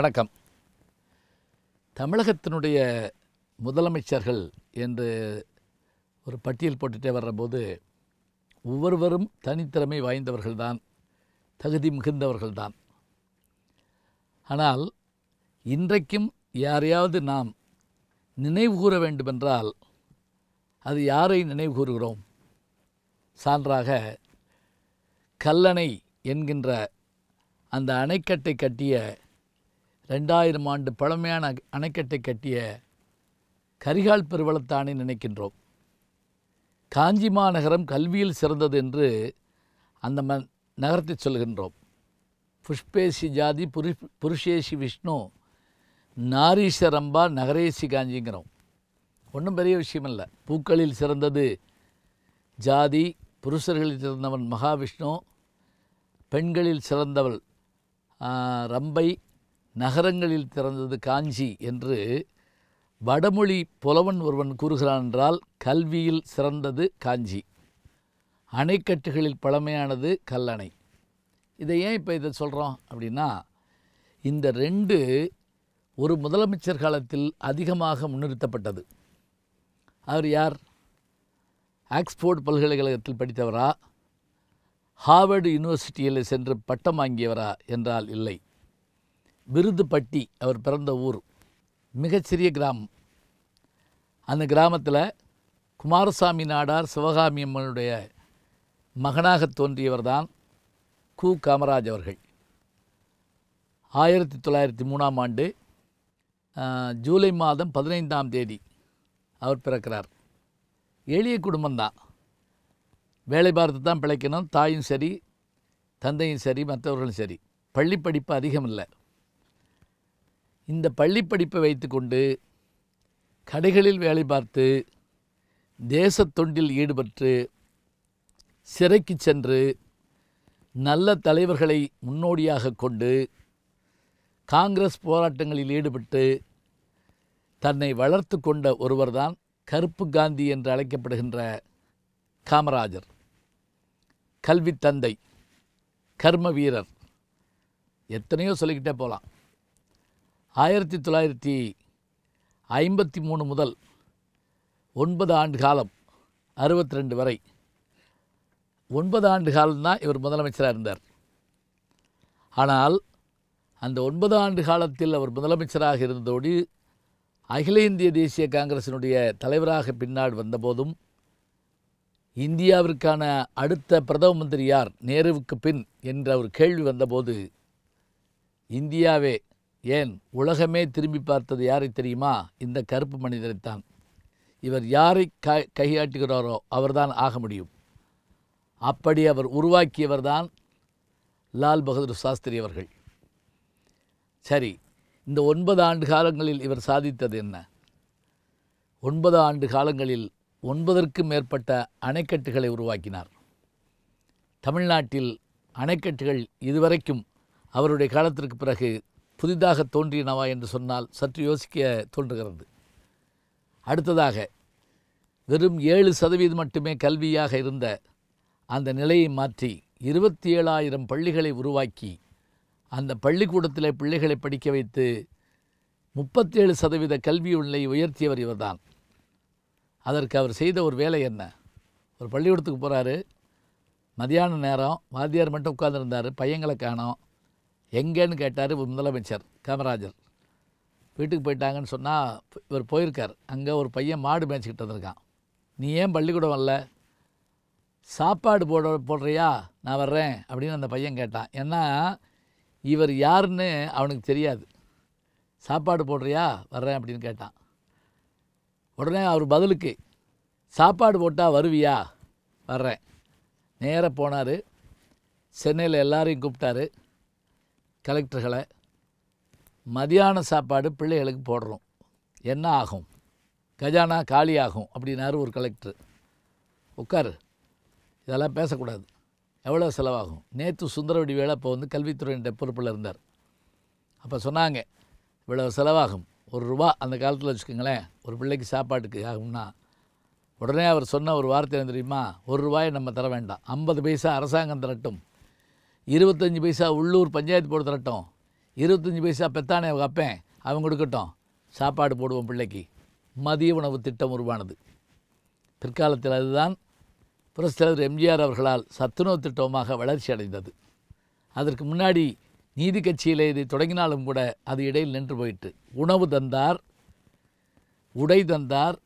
வணக்கம் தமிழகத்தினுடைய முதலமைச்சர்கள் என்று ஒரு பட்டியல் போட்டுகிட்டே வர்றபோது ஒவ்வொருவரும் தனித்திறமை வாய்ந்தவர்கள்தான் தகுதி மிகுந்தவர்கள்தான் ஆனால் இன்றைக்கும் யாரையாவது நாம் நினைவு கூற வேண்டுமென்றால் அது யாரை நினைவு கூறுகிறோம் சான்றாக கல்லணை என்கின்ற அந்த அணைக்கட்டை கட்டிய ரெண்டாயிரம் ஆண்டு பழமையான அணைக்கட்டை கட்டிய கரிகால் பெருவளத்தானே நினைக்கின்றோம் காஞ்சி மாநகரம் கல்வியில் சிறந்தது என்று அந்த ம நகரத்தை சொல்கின்றோம் புஷ்பேசி ஜாதி புரு புருஷேசி விஷ்ணு நாரீசரம்பா நகரேசி காஞ்சிங்கிறோம் ஒன்றும் பெரிய விஷயம் இல்லை பூக்களில் சிறந்தது ஜாதி புருஷர்களில் சிறந்தவன் மகாவிஷ்ணு பெண்களில் சிறந்தவள் ரம்பை நகரங்களில் திறந்தது காஞ்சி என்று வடமொழி புலவன் ஒருவன் கூறுகிறான் என்றால் கல்வியில் சிறந்தது காஞ்சி அணைக்கட்டுகளில் பழமையானது கல்லணை இதை ஏன் இப்போ இதை சொல்கிறோம் அப்படின்னா இந்த ரெண்டு ஒரு முதலமைச்சர் காலத்தில் அதிகமாக முன்னிறுத்தப்பட்டது அவர் யார் ஆக்ஸ்போர்ட் பல்கலைக்கழகத்தில் படித்தவரா ஹார்வர்டு யூனிவர்சிட்டியில் சென்று பட்டம் வாங்கியவரா என்றால் இல்லை விருதுப்பட்டி அவர் பிறந்த ஊர் மிகச்சிறிய கிராமம் அந்த கிராமத்தில் குமாரசாமி நாடார் சிவகாமி அம்மனுடைய மகனாக தோன்றியவர் தான் கு காமராஜ் அவர்கள் ஆயிரத்தி தொள்ளாயிரத்தி மூணாம் ஆண்டு ஜூலை மாதம் பதினைந்தாம் தேதி அவர் பிறக்கிறார் எளிய குடும்பம்தான் வேலை பார்த்து தான் பிழைக்கணும் தாயும் சரி தந்தையும் சரி மற்றவர்களும் சரி பள்ளிப்படிப்பு அதிகம் இல்லை இந்த பள்ளி படிப்பை வைத்துக்கொண்டு கடைகளில் வேலை பார்த்து தேச தொண்டில் ஈடுபட்டு சிறைக்கு சென்று நல்ல தலைவர்களை முன்னோடியாக கொண்டு காங்கிரஸ் போராட்டங்களில் ஈடுபட்டு தன்னை வளர்த்து கொண்ட ஒருவர்தான் கருப்பு காந்தி என்று அழைக்கப்படுகின்ற காமராஜர் கல்வி தந்தை கர்ம வீரர் எத்தனையோ சொல்லிக்கிட்டே போகலாம் ஆயிரத்தி தொள்ளாயிரத்தி ஐம்பத்தி மூணு முதல் ஒன்பது ஆண்டு காலம் அறுபத்தி ரெண்டு வரை ஒன்பது ஆண்டு காலம்தான் இவர் முதலமைச்சராக இருந்தார் ஆனால் அந்த ஒன்பது ஆண்டு காலத்தில் அவர் முதலமைச்சராக இருந்ததோடு அகில இந்திய தேசிய காங்கிரசினுடைய தலைவராக பின்னாடு வந்தபோதும் இந்தியாவிற்கான அடுத்த பிரதம மந்திரி யார் நேருவுக்கு பின் என்ற ஒரு கேள்வி வந்தபோது இந்தியாவே ஏன் உலகமே திரும்பி பார்த்தது யாரை தெரியுமா இந்த கருப்பு மனிதரைத்தான் இவர் யாரை க கையாட்டுகிறாரோ அவர்தான் ஆக முடியும் அப்படி அவர் உருவாக்கியவர் தான் லால் பகதூர் சாஸ்திரி அவர்கள் சரி இந்த ஒன்பது ஆண்டு காலங்களில் இவர் சாதித்தது என்ன ஒன்பது ஆண்டு காலங்களில் ஒன்பதற்கும் மேற்பட்ட அணைக்கட்டுகளை உருவாக்கினார் தமிழ்நாட்டில் அணைக்கட்டுகள் இதுவரைக்கும் அவருடைய காலத்திற்கு பிறகு புதிதாக தோன்றினவா என்று சொன்னால் சற்று யோசிக்க தோன்றுகிறது அடுத்ததாக வெறும் ஏழு சதவீதம் மட்டுமே கல்வியாக இருந்த அந்த நிலையை மாற்றி இருபத்தி ஏழாயிரம் பள்ளிகளை உருவாக்கி அந்த பள்ளிக்கூடத்தில் பிள்ளைகளை படிக்க வைத்து முப்பத்தேழு சதவீத கல்வி உள்ளே உயர்த்தியவர் இவர்தான் அதற்கு அவர் செய்த ஒரு வேலை என்ன ஒரு பள்ளிக்கூடத்துக்கு போகிறாரு மதியான நேரம் வாத்தியார் மட்டும் உட்கார்ந்துருந்தார் பையங்களை காணோம் எங்கேன்னு கேட்டார் முதலமைச்சர் காமராஜர் வீட்டுக்கு போயிட்டாங்கன்னு சொன்னால் இவர் போயிருக்கார் அங்கே ஒரு பையன் மாடு மேய்ச்சிக்கிட்டு வந்திருக்கான் நீ ஏன் பள்ளிக்கூடம் வரல சாப்பாடு போட போடுறியா நான் வர்றேன் அப்படின்னு அந்த பையன் கேட்டான் ஏன்னா இவர் யாருன்னு அவனுக்கு தெரியாது சாப்பாடு போடுறியா வர்றேன் அப்படின்னு கேட்டான் உடனே அவர் பதிலுக்கு சாப்பாடு போட்டால் வருவியா வர்றேன் நேராக போனார் சென்னையில் எல்லாரையும் கூப்பிட்டாரு கலெக்டர்களை மதியான சாப்பாடு பிள்ளைகளுக்கு போடுறோம் என்ன ஆகும் கஜானா காலி ஆகும் அப்படின்னாரு ஒரு கலெக்டர் உட்காரு இதெல்லாம் பேசக்கூடாது எவ்வளோ செலவாகும் நேற்று சுந்தரவடி வேலை இப்போ வந்து கல்வித்துறையின் பொறுப்பில் இருந்தார் அப்போ சொன்னாங்க இவ்வளோ செலவாகும் ஒரு ரூபா அந்த காலத்தில் வச்சுக்கோங்களேன் ஒரு பிள்ளைக்கு சாப்பாட்டுக்கு ஆகும்னா உடனே அவர் சொன்ன ஒரு வார்த்தை தெரியுமா ஒரு ரூபாயை நம்ம தர வேண்டாம் ஐம்பது பைசா அரசாங்கம் தரட்டும் இருபத்தஞ்சி பைசா உள்ளூர் பஞ்சாயத்து போட்டு தரட்டும் இருபத்தஞ்சி பைசா பெத்தானே அப்பேன் அவங்க கொடுக்கட்டும் சாப்பாடு போடுவோம் பிள்ளைக்கு மதிய உணவு திட்டம் உருவானது பிற்காலத்தில் அதுதான் தலைவர் எம்ஜிஆர் அவர்களால் சத்துணவு திட்டமாக வளர்ச்சி அடைந்தது அதற்கு முன்னாடி நீதி கட்சியில் இதை தொடங்கினாலும் கூட அது இடையில் நின்று போயிட்டு உணவு தந்தார் உடை தந்தார்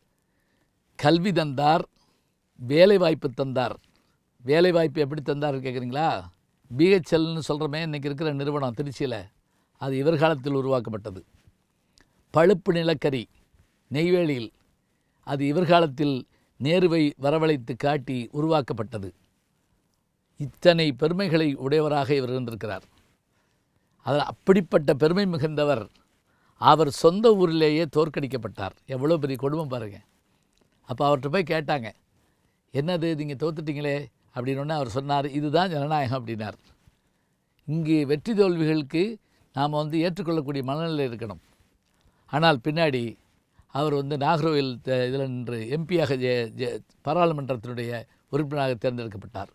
கல்வி தந்தார் வேலைவாய்ப்பு தந்தார் வேலைவாய்ப்பு எப்படி தந்தார் கேட்குறீங்களா பிஹெச்எல்னு சொல்கிறமே இன்றைக்கி இருக்கிற நிறுவனம் திருச்சியில் அது இவர்காலத்தில் உருவாக்கப்பட்டது பழுப்பு நிலக்கரி நெய்வேலியில் அது இவர்காலத்தில் நேர்வை நேருவை வரவழைத்து காட்டி உருவாக்கப்பட்டது இத்தனை பெருமைகளை உடையவராக இவர் இருந்திருக்கிறார் அதில் அப்படிப்பட்ட பெருமை மிகுந்தவர் அவர் சொந்த ஊரிலேயே தோற்கடிக்கப்பட்டார் எவ்வளோ பெரிய குடும்பம் பாருங்கள் அப்போ அவர்கிட்ட போய் கேட்டாங்க என்னது நீங்கள் தோத்துட்டிங்களே அப்படின்னு அவர் சொன்னார் இதுதான் ஜனநாயகம் அப்படின்னார் இங்கே வெற்றி தோல்விகளுக்கு நாம் வந்து ஏற்றுக்கொள்ளக்கூடிய மனநிலை இருக்கணும் ஆனால் பின்னாடி அவர் வந்து நாகர்கோவில் இதில் நின்று எம்பியாக ஜெ ஜெ பாராளுமன்றத்தினுடைய உறுப்பினராக தேர்ந்தெடுக்கப்பட்டார்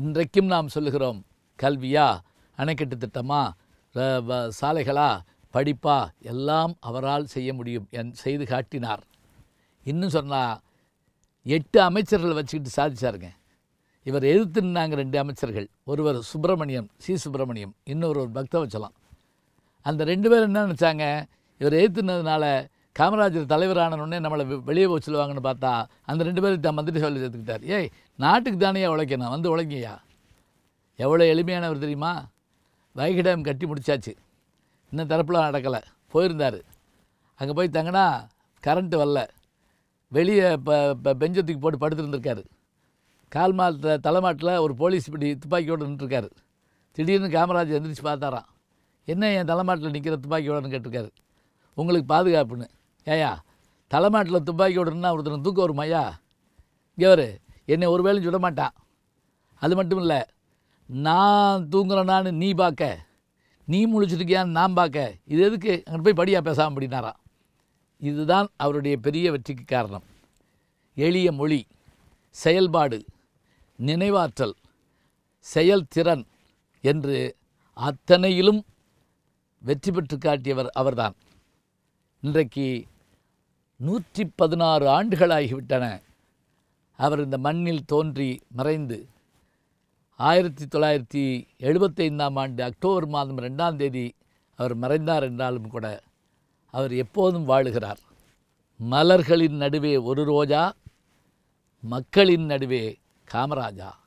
இன்றைக்கும் நாம் சொல்லுகிறோம் கல்வியா அணைக்கட்டு திட்டமா சாலைகளா படிப்பா எல்லாம் அவரால் செய்ய முடியும் என் செய்து காட்டினார் இன்னும் சொன்னால் எட்டு அமைச்சர்களை வச்சுக்கிட்டு சாதிச்சாருங்க இவர் எதிர்த்து நின்னாங்க ரெண்டு அமைச்சர்கள் ஒருவர் சுப்பிரமணியம் சி சுப்பிரமணியம் இன்னொரு ஒரு வச்சலாம் அந்த ரெண்டு பேரும் என்ன நினச்சாங்க இவர் எதிர்த்துனதுனால காமராஜர் தலைவரானோடனே நம்மளை வெளியே போய் சொல்லுவாங்கன்னு பார்த்தா அந்த ரெண்டு பேரும் தான் மந்திரி சபையில் சேர்த்துக்கிட்டார் ஏய் நாட்டுக்கு தானேயா உழைக்கணும் வந்து உழைக்கியா எவ்வளோ எளிமையானவர் தெரியுமா வைகை டேம் கட்டி முடித்தாச்சு இன்னும் தரப்பில் நடக்கலை போயிருந்தார் அங்கே போய் தங்கினா கரண்ட்டு வரல வெளியே இப்போ பெஞ்சத்துக்கு போட்டு படுத்துருந்துருக்காரு கால் மாட்டில் தலைமாட்டில் ஒரு போலீஸ் இப்படி துப்பாக்கியோடு நின்றுருக்காரு திடீர்னு காமராஜ் எந்திரிச்சு பார்த்தாராம் என்ன என் தலைமாட்டில் நிற்கிற துப்பாக்கியோடன்னு கேட்டிருக்காரு உங்களுக்கு பாதுகாப்புன்னு ஏயா தலைமாட்டில் துப்பாக்கியோடன்னா ஒருத்தனுக்கு தூக்கம் வரும் ஐயா என்னை ஒரு வேலையும் சுட மாட்டான் அது மட்டும் இல்லை நான் தூங்குறேனான்னு நீ பார்க்க நீ முழிச்சிருக்கியான்னு நான் பார்க்க இது எதுக்கு அங்கே போய் படியாக பேசாமல் அப்படின்னாராம் இதுதான் அவருடைய பெரிய வெற்றிக்கு காரணம் எளிய மொழி செயல்பாடு நினைவாற்றல் செயல்திறன் என்று அத்தனையிலும் வெற்றி பெற்று காட்டியவர் அவர்தான் இன்றைக்கு நூற்றி பதினாறு ஆண்டுகளாகிவிட்டன அவர் இந்த மண்ணில் தோன்றி மறைந்து ஆயிரத்தி தொள்ளாயிரத்தி எழுபத்தைந்தாம் ஆண்டு அக்டோபர் மாதம் ரெண்டாம் தேதி அவர் மறைந்தார் என்றாலும் கூட அவர் எப்போதும் வாழுகிறார் மலர்களின் நடுவே ஒரு ரோஜா மக்களின் நடுவே කාමරාජා